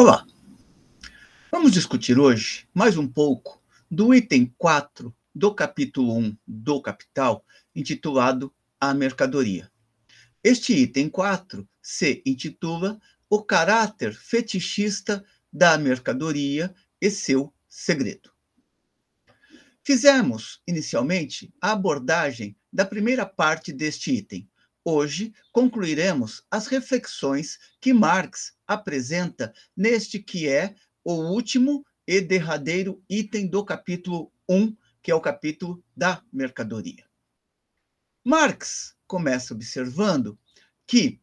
Olá! Vamos discutir hoje mais um pouco do item 4 do capítulo 1 do Capital, intitulado A Mercadoria. Este item 4 se intitula O caráter fetichista da mercadoria e seu segredo. Fizemos, inicialmente, a abordagem da primeira parte deste item, Hoje concluiremos as reflexões que Marx apresenta neste que é o último e derradeiro item do capítulo 1, que é o capítulo da mercadoria. Marx começa observando que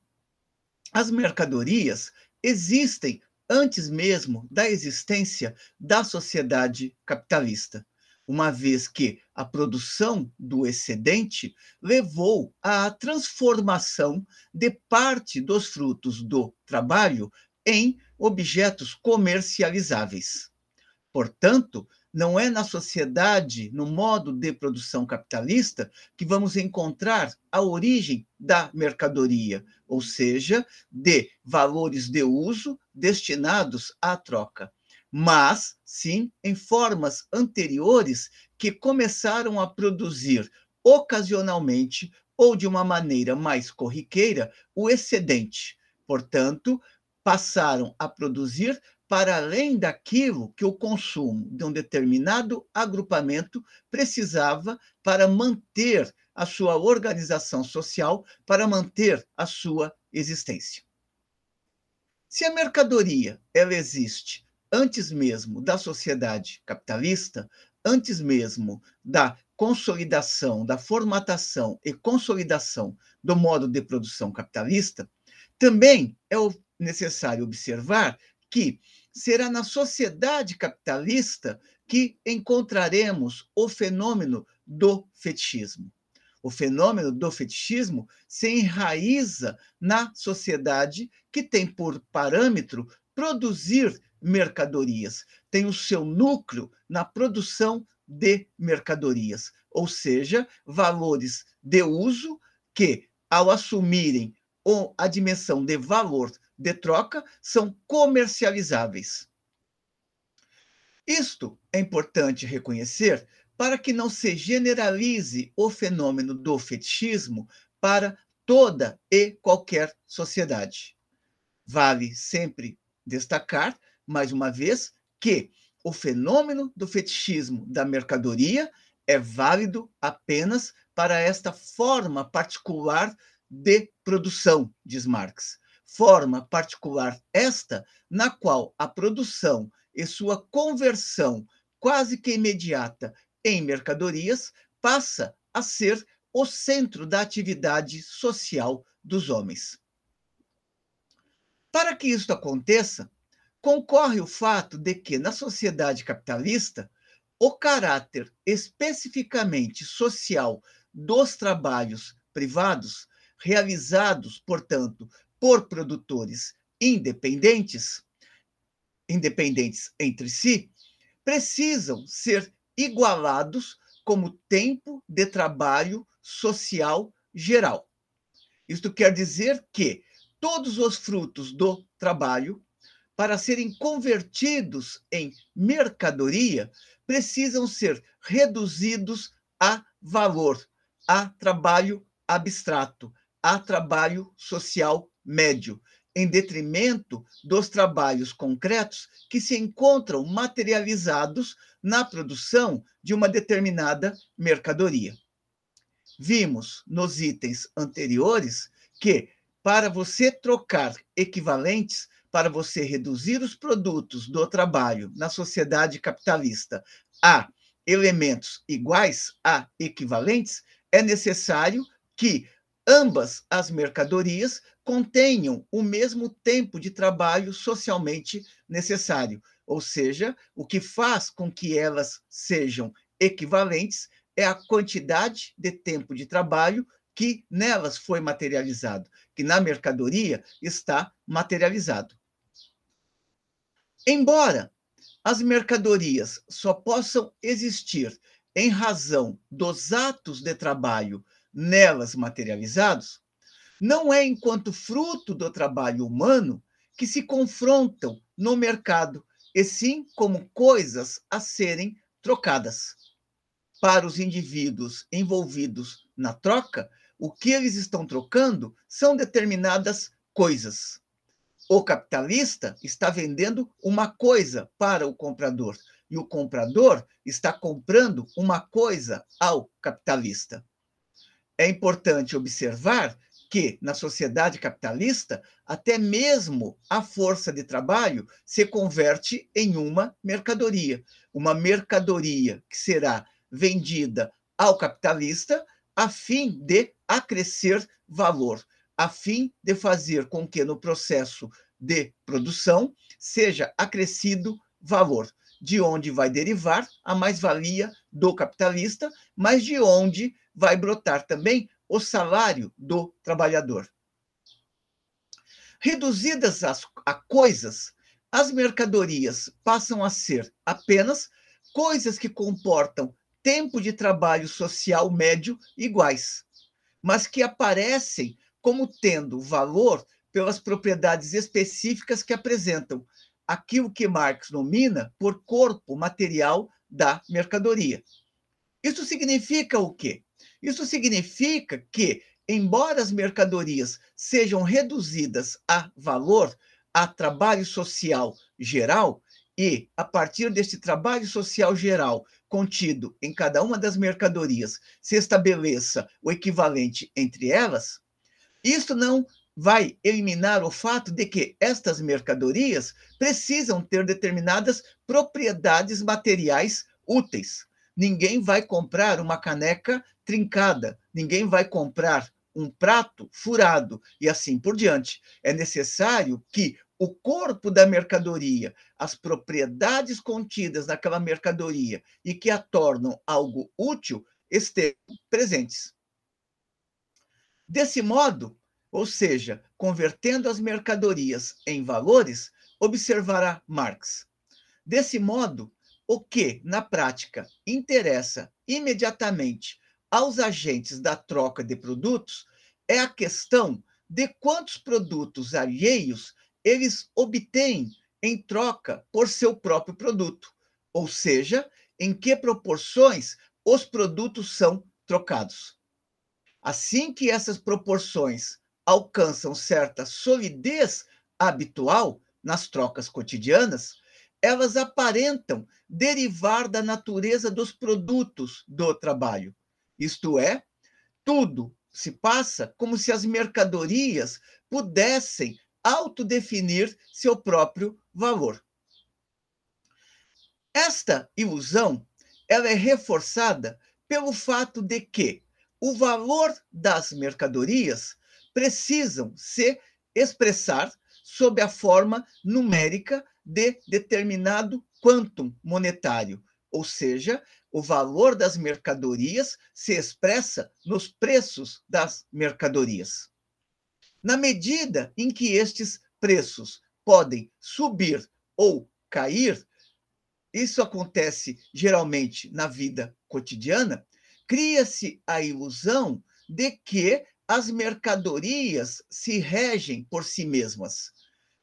as mercadorias existem antes mesmo da existência da sociedade capitalista uma vez que a produção do excedente levou à transformação de parte dos frutos do trabalho em objetos comercializáveis. Portanto, não é na sociedade, no modo de produção capitalista, que vamos encontrar a origem da mercadoria, ou seja, de valores de uso destinados à troca mas sim em formas anteriores que começaram a produzir ocasionalmente ou de uma maneira mais corriqueira o excedente. Portanto, passaram a produzir para além daquilo que o consumo de um determinado agrupamento precisava para manter a sua organização social, para manter a sua existência. Se a mercadoria ela existe antes mesmo da sociedade capitalista, antes mesmo da consolidação, da formatação e consolidação do modo de produção capitalista, também é necessário observar que será na sociedade capitalista que encontraremos o fenômeno do fetichismo. O fenômeno do fetichismo se enraiza na sociedade que tem por parâmetro produzir mercadorias, tem o seu núcleo na produção de mercadorias, ou seja, valores de uso que, ao assumirem a dimensão de valor de troca, são comercializáveis. Isto é importante reconhecer para que não se generalize o fenômeno do fetichismo para toda e qualquer sociedade. Vale sempre destacar mais uma vez, que o fenômeno do fetichismo da mercadoria é válido apenas para esta forma particular de produção, diz Marx. Forma particular esta na qual a produção e sua conversão quase que imediata em mercadorias passa a ser o centro da atividade social dos homens. Para que isto aconteça, concorre o fato de que, na sociedade capitalista, o caráter especificamente social dos trabalhos privados, realizados, portanto, por produtores independentes, independentes entre si, precisam ser igualados como tempo de trabalho social geral. Isto quer dizer que todos os frutos do trabalho para serem convertidos em mercadoria, precisam ser reduzidos a valor, a trabalho abstrato, a trabalho social médio, em detrimento dos trabalhos concretos que se encontram materializados na produção de uma determinada mercadoria. Vimos nos itens anteriores que, para você trocar equivalentes, para você reduzir os produtos do trabalho na sociedade capitalista a elementos iguais a equivalentes, é necessário que ambas as mercadorias contenham o mesmo tempo de trabalho socialmente necessário. Ou seja, o que faz com que elas sejam equivalentes é a quantidade de tempo de trabalho que nelas foi materializado, que na mercadoria está materializado. Embora as mercadorias só possam existir em razão dos atos de trabalho nelas materializados, não é enquanto fruto do trabalho humano que se confrontam no mercado, e sim como coisas a serem trocadas. Para os indivíduos envolvidos na troca, o que eles estão trocando são determinadas coisas. O capitalista está vendendo uma coisa para o comprador e o comprador está comprando uma coisa ao capitalista. É importante observar que, na sociedade capitalista, até mesmo a força de trabalho se converte em uma mercadoria. Uma mercadoria que será vendida ao capitalista a fim de acrescer valor a fim de fazer com que no processo de produção seja acrescido valor, de onde vai derivar a mais-valia do capitalista, mas de onde vai brotar também o salário do trabalhador. Reduzidas as, a coisas, as mercadorias passam a ser apenas coisas que comportam tempo de trabalho social médio iguais, mas que aparecem como tendo valor pelas propriedades específicas que apresentam, aquilo que Marx nomina por corpo material da mercadoria. Isso significa o quê? Isso significa que, embora as mercadorias sejam reduzidas a valor, a trabalho social geral, e a partir desse trabalho social geral contido em cada uma das mercadorias se estabeleça o equivalente entre elas, isso não vai eliminar o fato de que estas mercadorias precisam ter determinadas propriedades materiais úteis. Ninguém vai comprar uma caneca trincada, ninguém vai comprar um prato furado e assim por diante. É necessário que o corpo da mercadoria, as propriedades contidas naquela mercadoria e que a tornam algo útil estejam presentes. Desse modo, ou seja, convertendo as mercadorias em valores, observará Marx. Desse modo, o que, na prática, interessa imediatamente aos agentes da troca de produtos é a questão de quantos produtos alheios eles obtêm em troca por seu próprio produto, ou seja, em que proporções os produtos são trocados. Assim que essas proporções alcançam certa solidez habitual nas trocas cotidianas, elas aparentam derivar da natureza dos produtos do trabalho. Isto é, tudo se passa como se as mercadorias pudessem autodefinir seu próprio valor. Esta ilusão ela é reforçada pelo fato de que o valor das mercadorias precisam se expressar sob a forma numérica de determinado quantum monetário, ou seja, o valor das mercadorias se expressa nos preços das mercadorias. Na medida em que estes preços podem subir ou cair, isso acontece geralmente na vida cotidiana, Cria-se a ilusão de que as mercadorias se regem por si mesmas.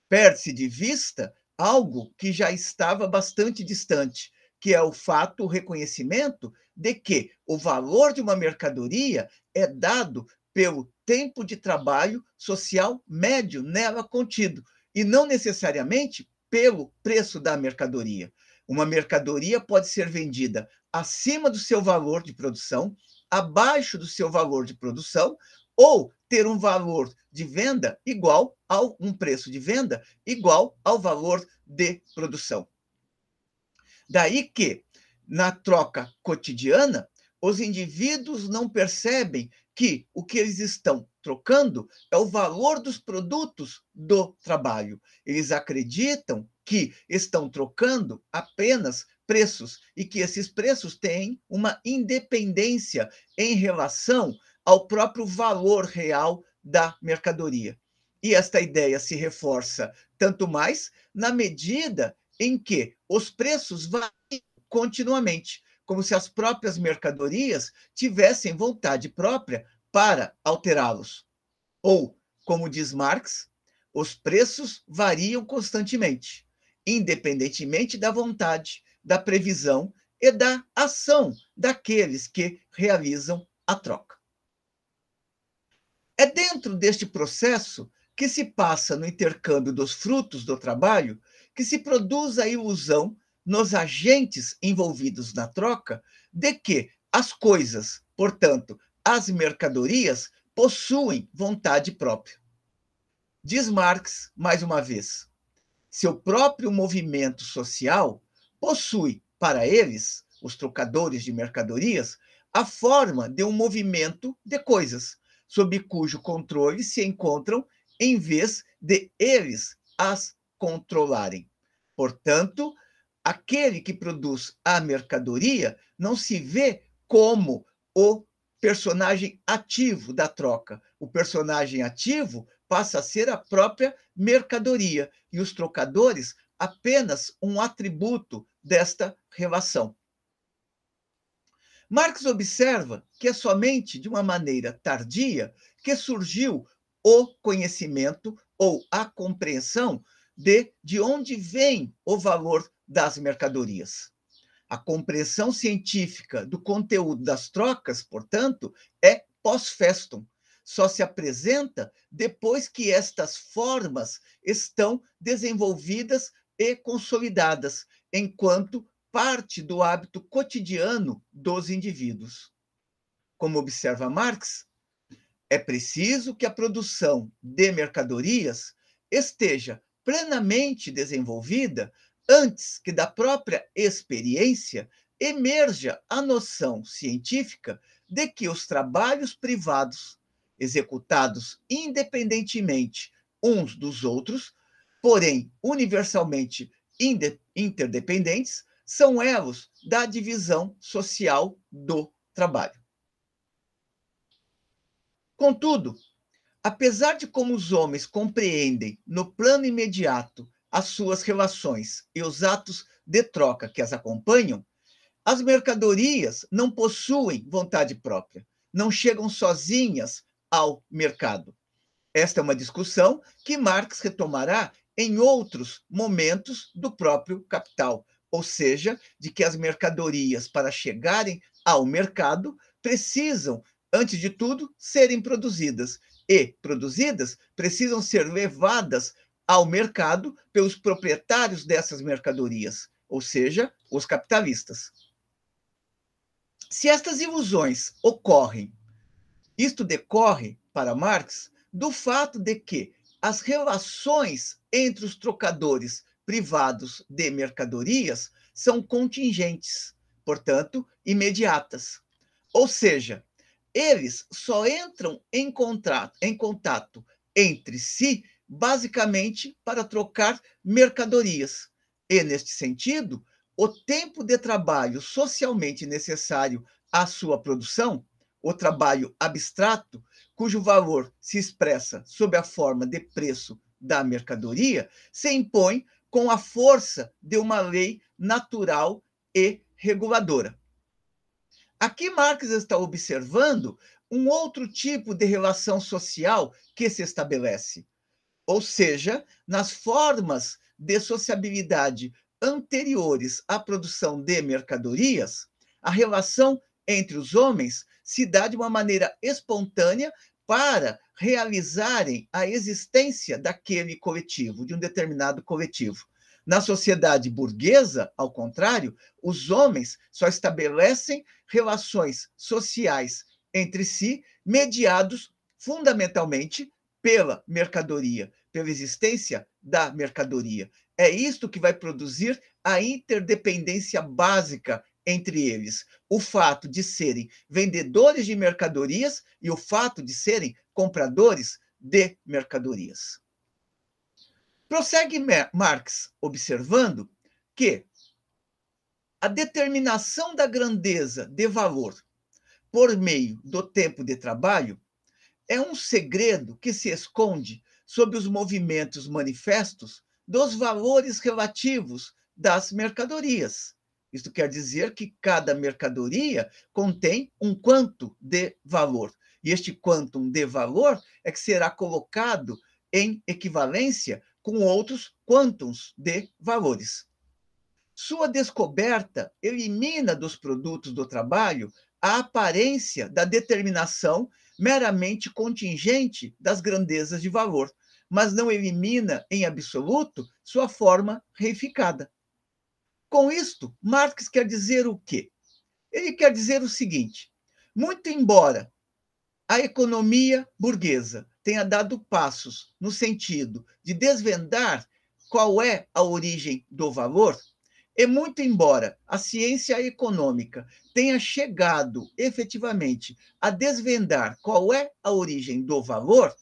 Perde-se de vista algo que já estava bastante distante, que é o fato, o reconhecimento de que o valor de uma mercadoria é dado pelo tempo de trabalho social médio nela contido, e não necessariamente pelo preço da mercadoria. Uma mercadoria pode ser vendida acima do seu valor de produção, abaixo do seu valor de produção, ou ter um valor de venda igual a um preço de venda igual ao valor de produção. Daí que, na troca cotidiana, os indivíduos não percebem que o que eles estão trocando é o valor dos produtos do trabalho. Eles acreditam que estão trocando apenas preços e que esses preços têm uma independência em relação ao próprio valor real da mercadoria. E esta ideia se reforça tanto mais na medida em que os preços variam continuamente, como se as próprias mercadorias tivessem vontade própria para alterá-los. Ou, como diz Marx, os preços variam constantemente independentemente da vontade, da previsão e da ação daqueles que realizam a troca. É dentro deste processo que se passa no intercâmbio dos frutos do trabalho que se produz a ilusão nos agentes envolvidos na troca de que as coisas, portanto, as mercadorias, possuem vontade própria. Diz Marx mais uma vez: seu próprio movimento social possui para eles, os trocadores de mercadorias, a forma de um movimento de coisas, sob cujo controle se encontram, em vez de eles as controlarem. Portanto, aquele que produz a mercadoria não se vê como o personagem ativo da troca. O personagem ativo passa a ser a própria mercadoria e os trocadores apenas um atributo desta relação. Marx observa que é somente de uma maneira tardia que surgiu o conhecimento ou a compreensão de de onde vem o valor das mercadorias. A compreensão científica do conteúdo das trocas, portanto, é pós-festum, só se apresenta depois que estas formas estão desenvolvidas e consolidadas, enquanto parte do hábito cotidiano dos indivíduos. Como observa Marx, é preciso que a produção de mercadorias esteja plenamente desenvolvida antes que da própria experiência emerja a noção científica de que os trabalhos privados executados independentemente uns dos outros, porém universalmente interdependentes, são elos da divisão social do trabalho. Contudo, apesar de como os homens compreendem no plano imediato as suas relações e os atos de troca que as acompanham, as mercadorias não possuem vontade própria, não chegam sozinhas ao mercado. Esta é uma discussão que Marx retomará em outros momentos do próprio Capital, ou seja, de que as mercadorias, para chegarem ao mercado, precisam, antes de tudo, serem produzidas. E produzidas precisam ser levadas ao mercado pelos proprietários dessas mercadorias, ou seja, os capitalistas. Se estas ilusões ocorrem isto decorre, para Marx, do fato de que as relações entre os trocadores privados de mercadorias são contingentes, portanto, imediatas. Ou seja, eles só entram em, contrato, em contato entre si, basicamente, para trocar mercadorias. E, neste sentido, o tempo de trabalho socialmente necessário à sua produção o trabalho abstrato, cujo valor se expressa sob a forma de preço da mercadoria, se impõe com a força de uma lei natural e reguladora. Aqui Marx está observando um outro tipo de relação social que se estabelece, ou seja, nas formas de sociabilidade anteriores à produção de mercadorias, a relação entre os homens se dá de uma maneira espontânea para realizarem a existência daquele coletivo, de um determinado coletivo. Na sociedade burguesa, ao contrário, os homens só estabelecem relações sociais entre si, mediados fundamentalmente pela mercadoria, pela existência da mercadoria. É isto que vai produzir a interdependência básica entre eles o fato de serem vendedores de mercadorias e o fato de serem compradores de mercadorias. Prossegue Marx observando que a determinação da grandeza de valor por meio do tempo de trabalho é um segredo que se esconde sob os movimentos manifestos dos valores relativos das mercadorias isto quer dizer que cada mercadoria contém um quanto de valor. E este quantum de valor é que será colocado em equivalência com outros quantos de valores. Sua descoberta elimina dos produtos do trabalho a aparência da determinação meramente contingente das grandezas de valor, mas não elimina em absoluto sua forma reificada. Com isto, Marx quer dizer o quê? Ele quer dizer o seguinte: muito embora a economia burguesa tenha dado passos no sentido de desvendar qual é a origem do valor, e muito embora a ciência econômica tenha chegado efetivamente a desvendar qual é a origem do valor,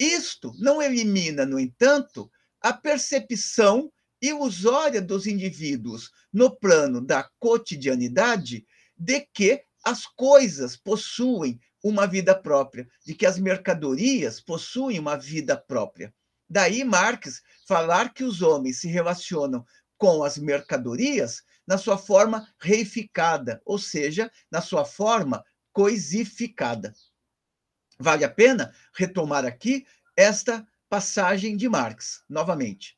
isto não elimina, no entanto, a percepção ilusória dos indivíduos no plano da cotidianidade de que as coisas possuem uma vida própria, de que as mercadorias possuem uma vida própria. Daí Marx falar que os homens se relacionam com as mercadorias na sua forma reificada, ou seja, na sua forma coisificada. Vale a pena retomar aqui esta passagem de Marx, novamente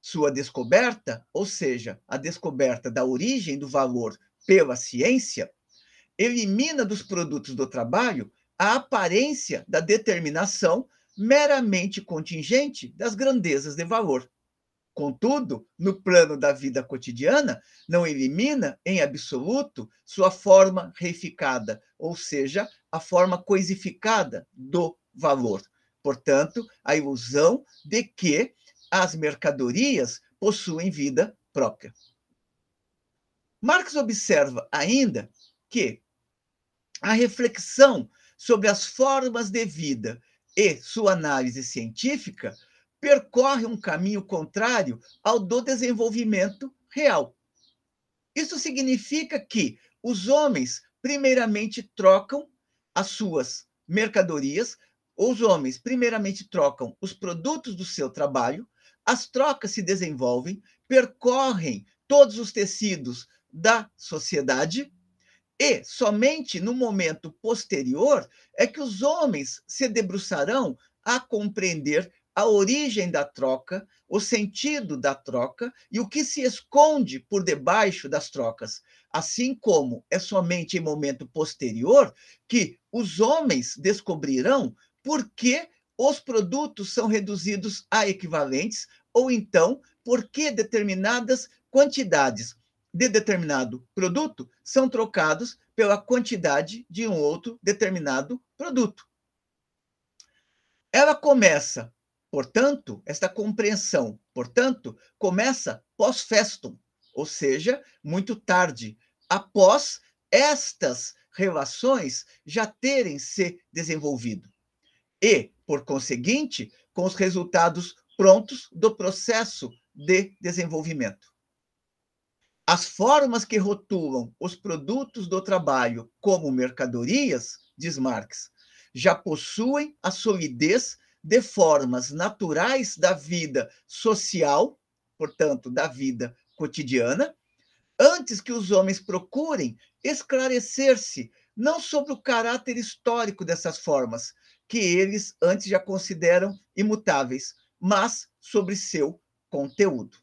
sua descoberta, ou seja, a descoberta da origem do valor pela ciência, elimina dos produtos do trabalho a aparência da determinação meramente contingente das grandezas de valor. Contudo, no plano da vida cotidiana, não elimina em absoluto sua forma reificada, ou seja, a forma coisificada do valor. Portanto, a ilusão de que as mercadorias possuem vida própria. Marx observa ainda que a reflexão sobre as formas de vida e sua análise científica percorre um caminho contrário ao do desenvolvimento real. Isso significa que os homens, primeiramente, trocam as suas mercadorias, os homens, primeiramente, trocam os produtos do seu trabalho as trocas se desenvolvem, percorrem todos os tecidos da sociedade e somente no momento posterior é que os homens se debruçarão a compreender a origem da troca, o sentido da troca e o que se esconde por debaixo das trocas. Assim como é somente em momento posterior que os homens descobrirão por que os produtos são reduzidos a equivalentes, ou então, por que determinadas quantidades de determinado produto são trocados pela quantidade de um outro determinado produto. Ela começa, portanto, esta compreensão, portanto, começa pós-festum, ou seja, muito tarde, após estas relações já terem se desenvolvido. E por conseguinte, com os resultados prontos do processo de desenvolvimento. As formas que rotulam os produtos do trabalho como mercadorias, diz Marx, já possuem a solidez de formas naturais da vida social, portanto, da vida cotidiana, antes que os homens procurem esclarecer-se não sobre o caráter histórico dessas formas, que eles antes já consideram imutáveis, mas sobre seu conteúdo.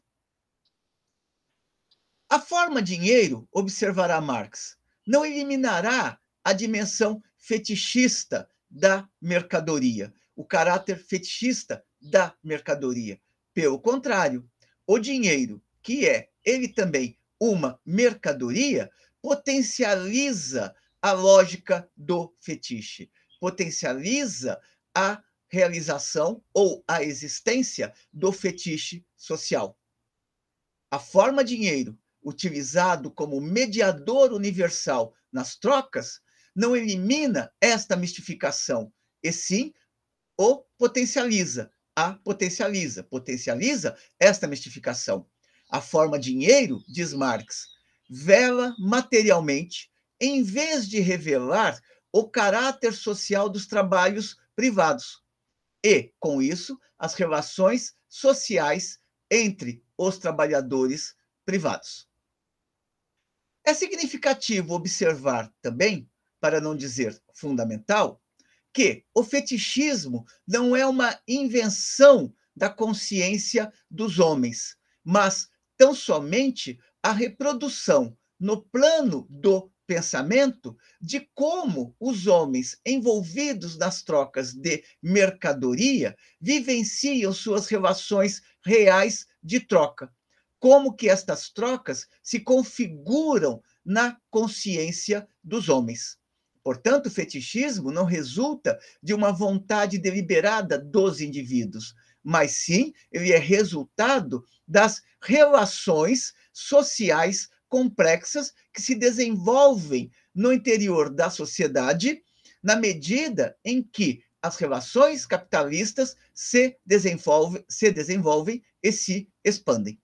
A forma dinheiro, observará Marx, não eliminará a dimensão fetichista da mercadoria, o caráter fetichista da mercadoria. Pelo contrário, o dinheiro, que é ele também uma mercadoria, potencializa a lógica do fetiche, potencializa a realização ou a existência do fetiche social. A forma dinheiro, utilizado como mediador universal nas trocas, não elimina esta mistificação, e sim o potencializa, a potencializa, potencializa esta mistificação. A forma dinheiro, diz Marx, vela materialmente, em vez de revelar o caráter social dos trabalhos privados e, com isso, as relações sociais entre os trabalhadores privados. É significativo observar também, para não dizer fundamental, que o fetichismo não é uma invenção da consciência dos homens, mas tão somente a reprodução no plano do pensamento de como os homens envolvidos nas trocas de mercadoria vivenciam suas relações reais de troca, como que estas trocas se configuram na consciência dos homens. Portanto, o fetichismo não resulta de uma vontade deliberada dos indivíduos, mas sim ele é resultado das relações sociais complexas que se desenvolvem no interior da sociedade, na medida em que as relações capitalistas se desenvolvem, se desenvolvem e se expandem.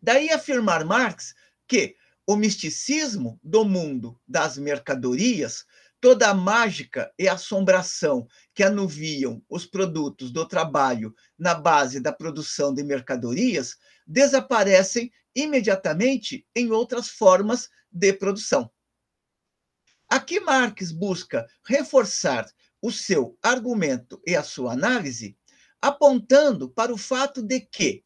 Daí afirmar Marx que o misticismo do mundo das mercadorias toda a mágica e é assombração que anuviam os produtos do trabalho na base da produção de mercadorias desaparecem imediatamente em outras formas de produção. Aqui Marx busca reforçar o seu argumento e a sua análise, apontando para o fato de que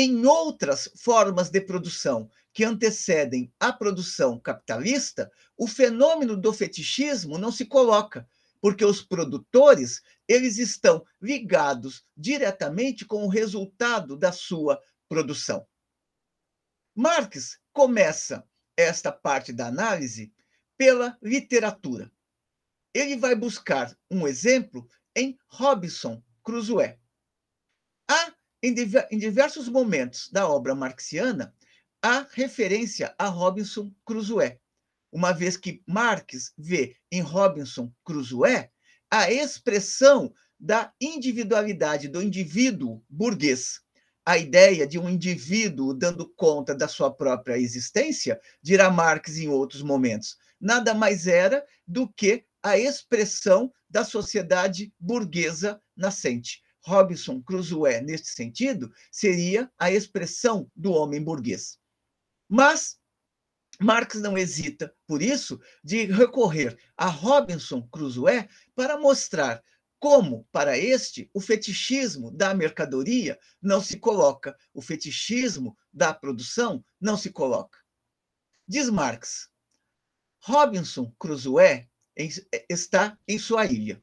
em outras formas de produção que antecedem a produção capitalista, o fenômeno do fetichismo não se coloca, porque os produtores eles estão ligados diretamente com o resultado da sua produção. Marx começa esta parte da análise pela literatura. Ele vai buscar um exemplo em Robinson Crusoe em diversos momentos da obra marxiana, há referência a Robinson Crusoe, uma vez que Marx vê em Robinson Crusoe a expressão da individualidade do indivíduo burguês. A ideia de um indivíduo dando conta da sua própria existência, dirá Marx em outros momentos, nada mais era do que a expressão da sociedade burguesa nascente. Robinson Crusoe neste sentido seria a expressão do homem burguês. Mas Marx não hesita, por isso, de recorrer a Robinson Crusoe para mostrar como, para este, o fetichismo da mercadoria não se coloca, o fetichismo da produção não se coloca. Diz Marx, Robinson Crusoe está em sua ilha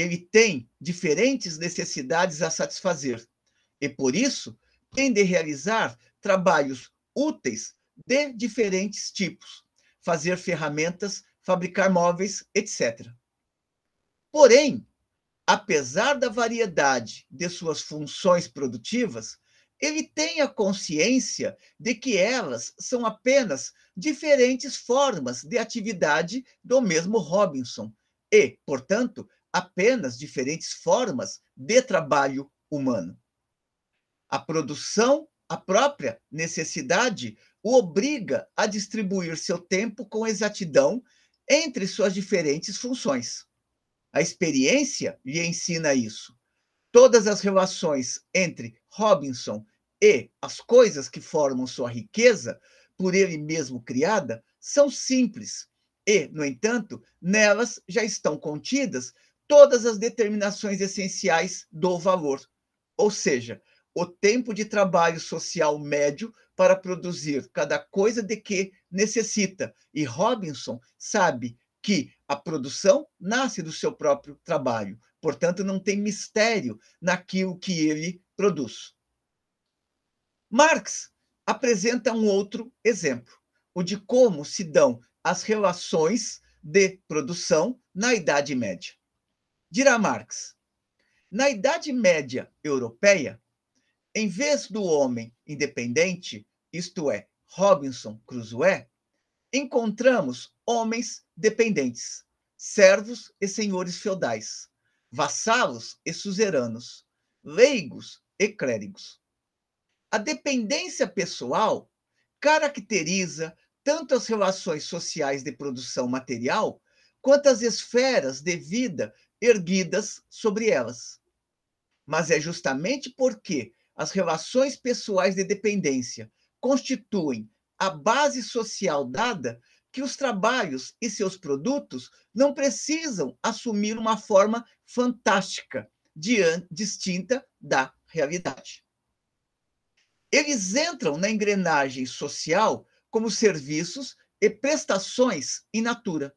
ele tem diferentes necessidades a satisfazer e, por isso, tem de realizar trabalhos úteis de diferentes tipos, fazer ferramentas, fabricar móveis, etc. Porém, apesar da variedade de suas funções produtivas, ele tem a consciência de que elas são apenas diferentes formas de atividade do mesmo Robinson e, portanto, apenas diferentes formas de trabalho humano. A produção, a própria necessidade, o obriga a distribuir seu tempo com exatidão entre suas diferentes funções. A experiência lhe ensina isso. Todas as relações entre Robinson e as coisas que formam sua riqueza, por ele mesmo criada, são simples e, no entanto, nelas já estão contidas todas as determinações essenciais do valor, ou seja, o tempo de trabalho social médio para produzir cada coisa de que necessita. E Robinson sabe que a produção nasce do seu próprio trabalho, portanto, não tem mistério naquilo que ele produz. Marx apresenta um outro exemplo, o de como se dão as relações de produção na Idade Média. Dirá Marx: na Idade Média Europeia, em vez do homem independente, isto é, Robinson Crusoe, encontramos homens dependentes, servos e senhores feudais, vassalos e suzeranos, leigos e clérigos. A dependência pessoal caracteriza tanto as relações sociais de produção material quanto as esferas de vida erguidas sobre elas. Mas é justamente porque as relações pessoais de dependência constituem a base social dada que os trabalhos e seus produtos não precisam assumir uma forma fantástica, distinta da realidade. Eles entram na engrenagem social como serviços e prestações in natura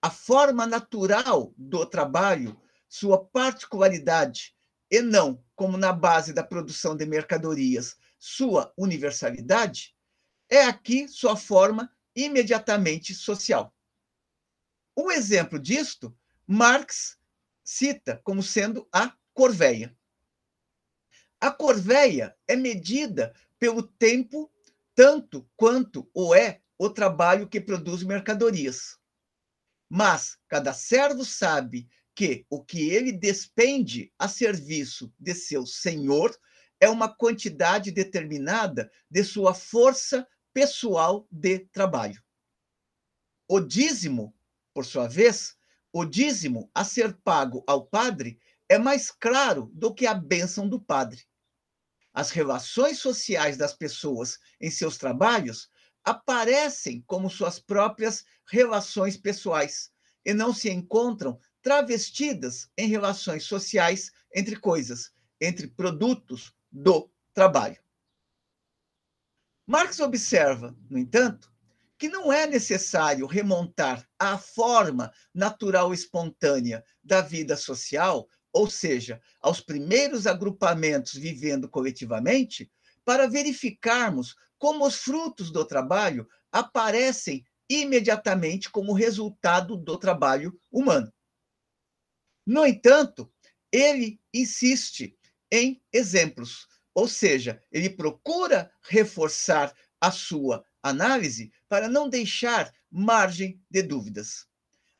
a forma natural do trabalho, sua particularidade, e não, como na base da produção de mercadorias, sua universalidade, é aqui sua forma imediatamente social. Um exemplo disto, Marx cita como sendo a corveia. A corveia é medida pelo tempo tanto quanto o é o trabalho que produz mercadorias. Mas cada servo sabe que o que ele despende a serviço de seu senhor é uma quantidade determinada de sua força pessoal de trabalho. O dízimo, por sua vez, o dízimo a ser pago ao padre é mais claro do que a bênção do padre. As relações sociais das pessoas em seus trabalhos aparecem como suas próprias relações pessoais e não se encontram travestidas em relações sociais entre coisas, entre produtos do trabalho. Marx observa, no entanto, que não é necessário remontar à forma natural espontânea da vida social, ou seja, aos primeiros agrupamentos vivendo coletivamente, para verificarmos como os frutos do trabalho aparecem imediatamente como resultado do trabalho humano. No entanto, ele insiste em exemplos, ou seja, ele procura reforçar a sua análise para não deixar margem de dúvidas.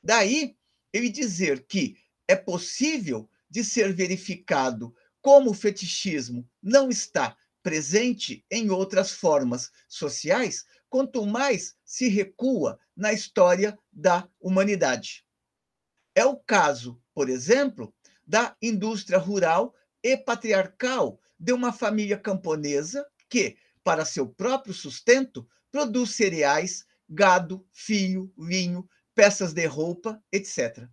Daí, ele dizer que é possível de ser verificado como o fetichismo não está presente em outras formas sociais, quanto mais se recua na história da humanidade. É o caso, por exemplo, da indústria rural e patriarcal de uma família camponesa que, para seu próprio sustento, produz cereais, gado, fio, vinho, peças de roupa, etc.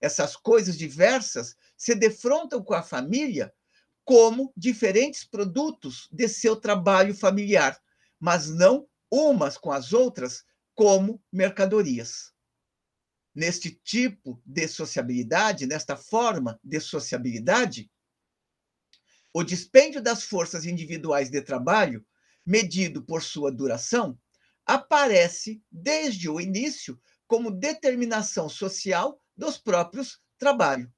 Essas coisas diversas se defrontam com a família como diferentes produtos de seu trabalho familiar, mas não umas com as outras como mercadorias. Neste tipo de sociabilidade, nesta forma de sociabilidade, o dispêndio das forças individuais de trabalho, medido por sua duração, aparece desde o início como determinação social dos próprios trabalho,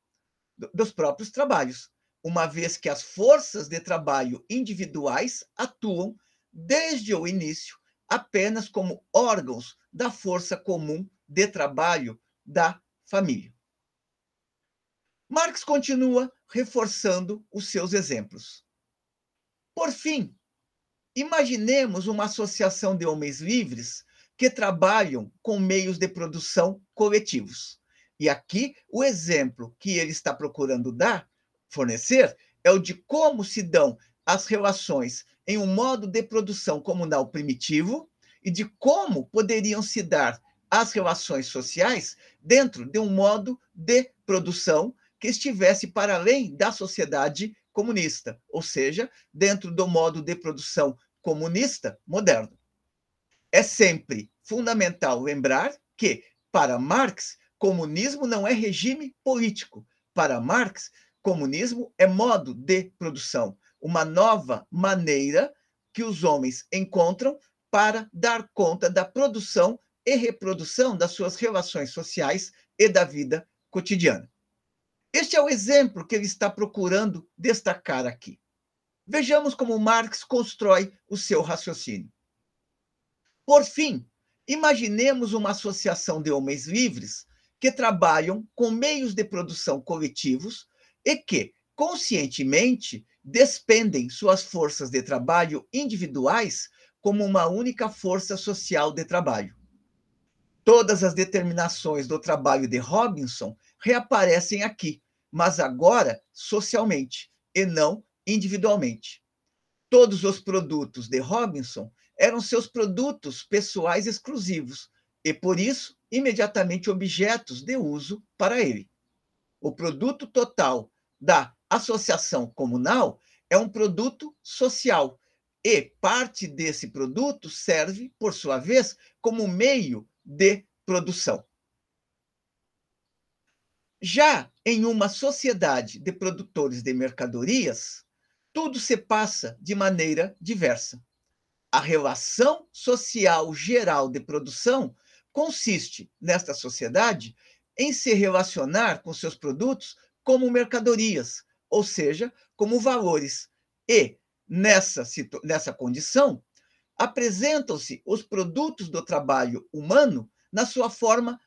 dos próprios trabalhos, uma vez que as forças de trabalho individuais atuam desde o início apenas como órgãos da força comum de trabalho da família. Marx continua reforçando os seus exemplos. Por fim, imaginemos uma associação de homens livres que trabalham com meios de produção coletivos. E aqui o exemplo que ele está procurando dar fornecer é o de como se dão as relações em um modo de produção comunal primitivo e de como poderiam se dar as relações sociais dentro de um modo de produção que estivesse para além da sociedade comunista, ou seja, dentro do modo de produção comunista moderno. É sempre fundamental lembrar que, para Marx, comunismo não é regime político. Para Marx, Comunismo é modo de produção, uma nova maneira que os homens encontram para dar conta da produção e reprodução das suas relações sociais e da vida cotidiana. Este é o exemplo que ele está procurando destacar aqui. Vejamos como Marx constrói o seu raciocínio. Por fim, imaginemos uma associação de homens livres que trabalham com meios de produção coletivos e que, conscientemente, despendem suas forças de trabalho individuais como uma única força social de trabalho. Todas as determinações do trabalho de Robinson reaparecem aqui, mas agora socialmente e não individualmente. Todos os produtos de Robinson eram seus produtos pessoais exclusivos e, por isso, imediatamente objetos de uso para ele. O produto total da associação comunal é um produto social e parte desse produto serve, por sua vez, como meio de produção. Já em uma sociedade de produtores de mercadorias, tudo se passa de maneira diversa. A relação social geral de produção consiste, nesta sociedade, em se relacionar com seus produtos como mercadorias, ou seja, como valores. E nessa, nessa condição, apresentam-se os produtos do trabalho humano na sua forma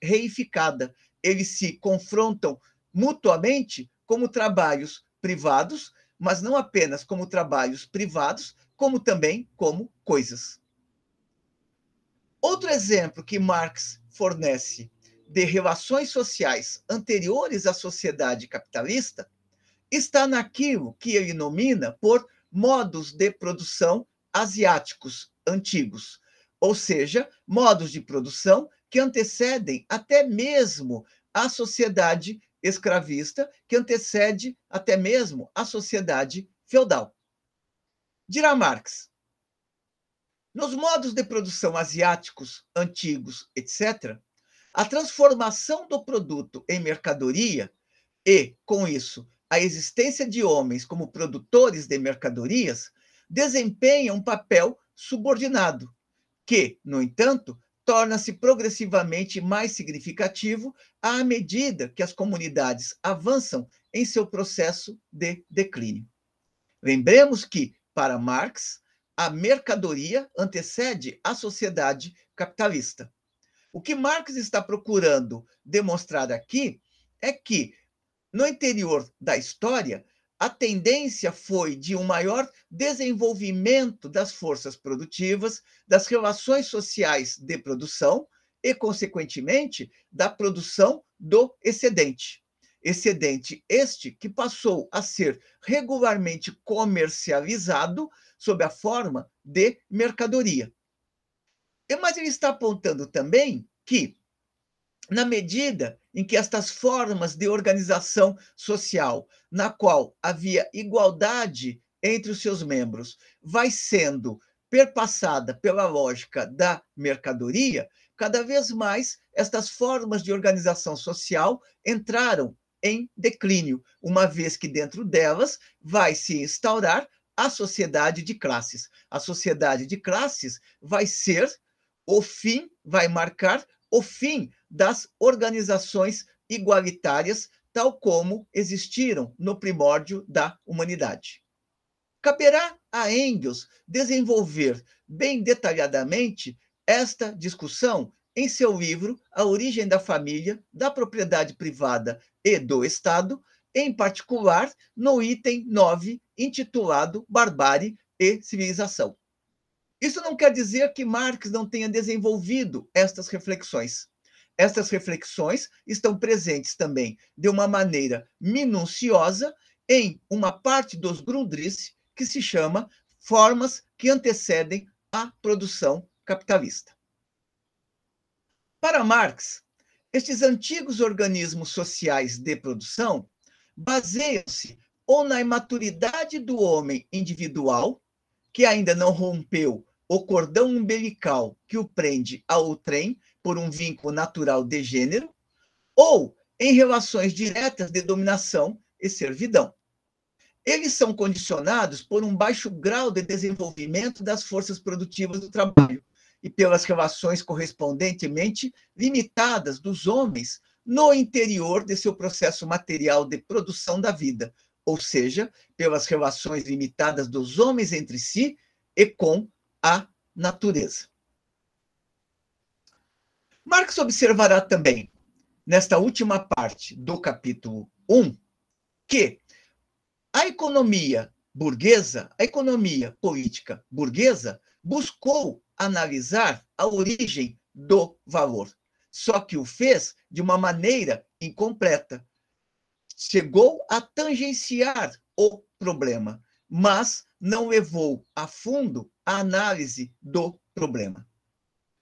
reificada. Eles se confrontam mutuamente como trabalhos privados, mas não apenas como trabalhos privados, como também como coisas. Outro exemplo que Marx fornece de relações sociais anteriores à sociedade capitalista está naquilo que ele nomina por modos de produção asiáticos antigos, ou seja, modos de produção que antecedem até mesmo a sociedade escravista, que antecede até mesmo a sociedade feudal. Dirá Marx: nos modos de produção asiáticos antigos, etc., a transformação do produto em mercadoria e, com isso, a existência de homens como produtores de mercadorias desempenha um papel subordinado, que, no entanto, torna-se progressivamente mais significativo à medida que as comunidades avançam em seu processo de declínio. Lembremos que, para Marx, a mercadoria antecede a sociedade capitalista. O que Marx está procurando demonstrar aqui é que, no interior da história, a tendência foi de um maior desenvolvimento das forças produtivas, das relações sociais de produção e, consequentemente, da produção do excedente. Excedente este que passou a ser regularmente comercializado sob a forma de mercadoria. É, mas ele está apontando também que, na medida em que estas formas de organização social, na qual havia igualdade entre os seus membros, vai sendo perpassada pela lógica da mercadoria, cada vez mais estas formas de organização social entraram em declínio, uma vez que dentro delas vai se instaurar a sociedade de classes. A sociedade de classes vai ser o fim vai marcar o fim das organizações igualitárias, tal como existiram no primórdio da humanidade. Caberá a Engels desenvolver bem detalhadamente esta discussão em seu livro A Origem da Família, da Propriedade Privada e do Estado, em particular no item 9, intitulado Barbárie e Civilização. Isso não quer dizer que Marx não tenha desenvolvido estas reflexões. Estas reflexões estão presentes também de uma maneira minuciosa em uma parte dos Grundrisse que se chama Formas que antecedem a produção capitalista. Para Marx, estes antigos organismos sociais de produção baseiam-se ou na imaturidade do homem individual, que ainda não rompeu o cordão umbilical que o prende ao trem por um vínculo natural de gênero, ou em relações diretas de dominação e servidão. Eles são condicionados por um baixo grau de desenvolvimento das forças produtivas do trabalho e pelas relações correspondentemente limitadas dos homens no interior de seu processo material de produção da vida, ou seja, pelas relações limitadas dos homens entre si e com à natureza. Marx observará também, nesta última parte do capítulo 1, que a economia burguesa, a economia política burguesa, buscou analisar a origem do valor, só que o fez de uma maneira incompleta. Chegou a tangenciar o problema, mas não levou a fundo a análise do problema.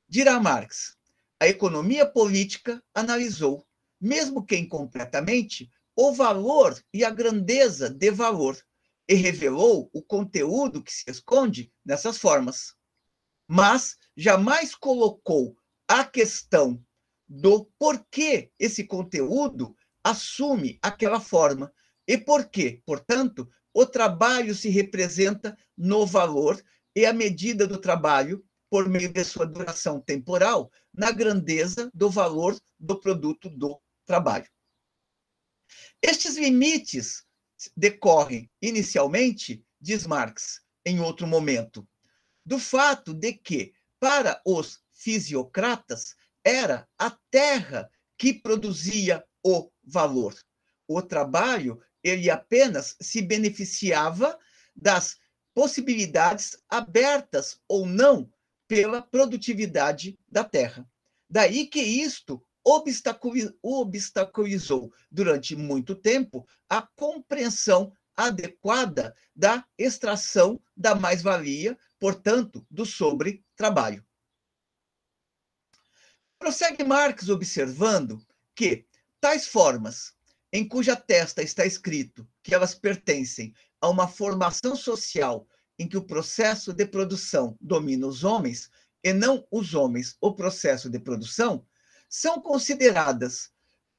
Dirá Marx, a economia política analisou, mesmo que incompletamente, o valor e a grandeza de valor e revelou o conteúdo que se esconde nessas formas. Mas jamais colocou a questão do porquê esse conteúdo assume aquela forma e por que, portanto, o trabalho se representa no valor e a medida do trabalho, por meio de sua duração temporal, na grandeza do valor do produto do trabalho. Estes limites decorrem, inicialmente, diz Marx, em outro momento, do fato de que, para os fisiocratas, era a terra que produzia o valor. O trabalho ele apenas se beneficiava das possibilidades abertas ou não pela produtividade da terra. Daí que isto obstaculizou durante muito tempo a compreensão adequada da extração da mais-valia, portanto, do sobre-trabalho. Prossegue Marx observando que tais formas em cuja testa está escrito que elas pertencem a uma formação social em que o processo de produção domina os homens, e não os homens o processo de produção, são consideradas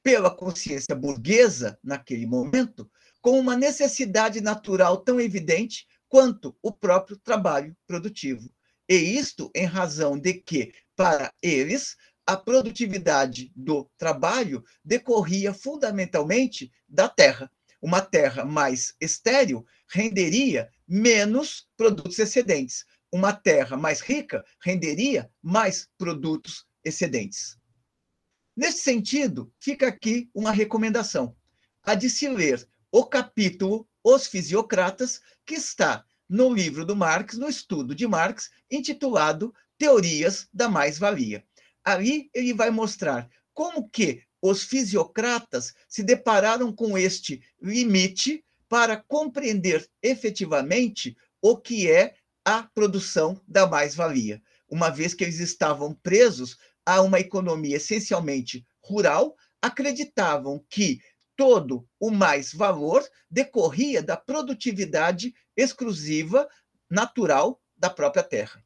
pela consciência burguesa, naquele momento, com uma necessidade natural tão evidente quanto o próprio trabalho produtivo. E isto em razão de que, para eles, a produtividade do trabalho decorria fundamentalmente da terra. Uma terra mais estéril renderia menos produtos excedentes. Uma terra mais rica renderia mais produtos excedentes. Nesse sentido, fica aqui uma recomendação: a de se ler o capítulo Os Fisiocratas, que está no livro do Marx, no estudo de Marx, intitulado Teorias da Mais-Valia. Aí ele vai mostrar como que os fisiocratas se depararam com este limite para compreender efetivamente o que é a produção da mais-valia, uma vez que eles estavam presos a uma economia essencialmente rural, acreditavam que todo o mais valor decorria da produtividade exclusiva natural da própria terra.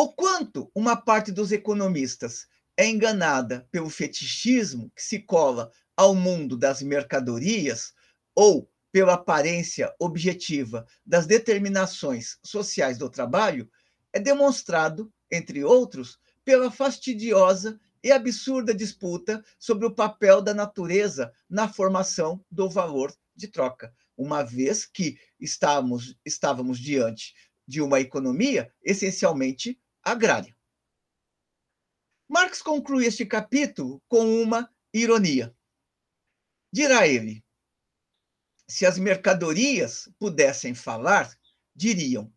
O quanto uma parte dos economistas é enganada pelo fetichismo que se cola ao mundo das mercadorias ou pela aparência objetiva das determinações sociais do trabalho é demonstrado, entre outros, pela fastidiosa e absurda disputa sobre o papel da natureza na formação do valor de troca, uma vez que estávamos, estávamos diante de uma economia essencialmente agrária. Marx conclui este capítulo com uma ironia. Dirá ele: se as mercadorias pudessem falar, diriam: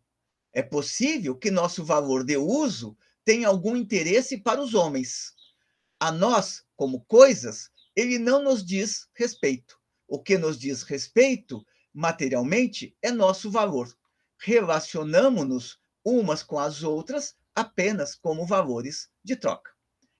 é possível que nosso valor de uso tenha algum interesse para os homens. A nós, como coisas, ele não nos diz respeito. O que nos diz respeito, materialmente, é nosso valor. Relacionamos-nos umas com as outras apenas como valores de troca.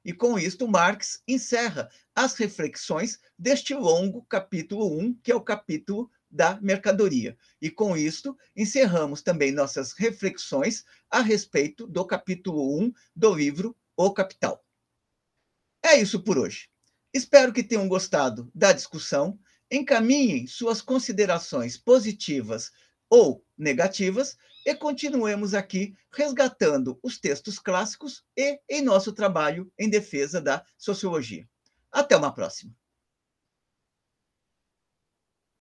E com isto, Marx encerra as reflexões deste longo capítulo 1, que é o capítulo da mercadoria. E com isto, encerramos também nossas reflexões a respeito do capítulo 1 do livro O Capital. É isso por hoje. Espero que tenham gostado da discussão. Encaminhem suas considerações positivas ou negativas e continuemos aqui resgatando os textos clássicos e em nosso trabalho em defesa da sociologia. Até uma próxima!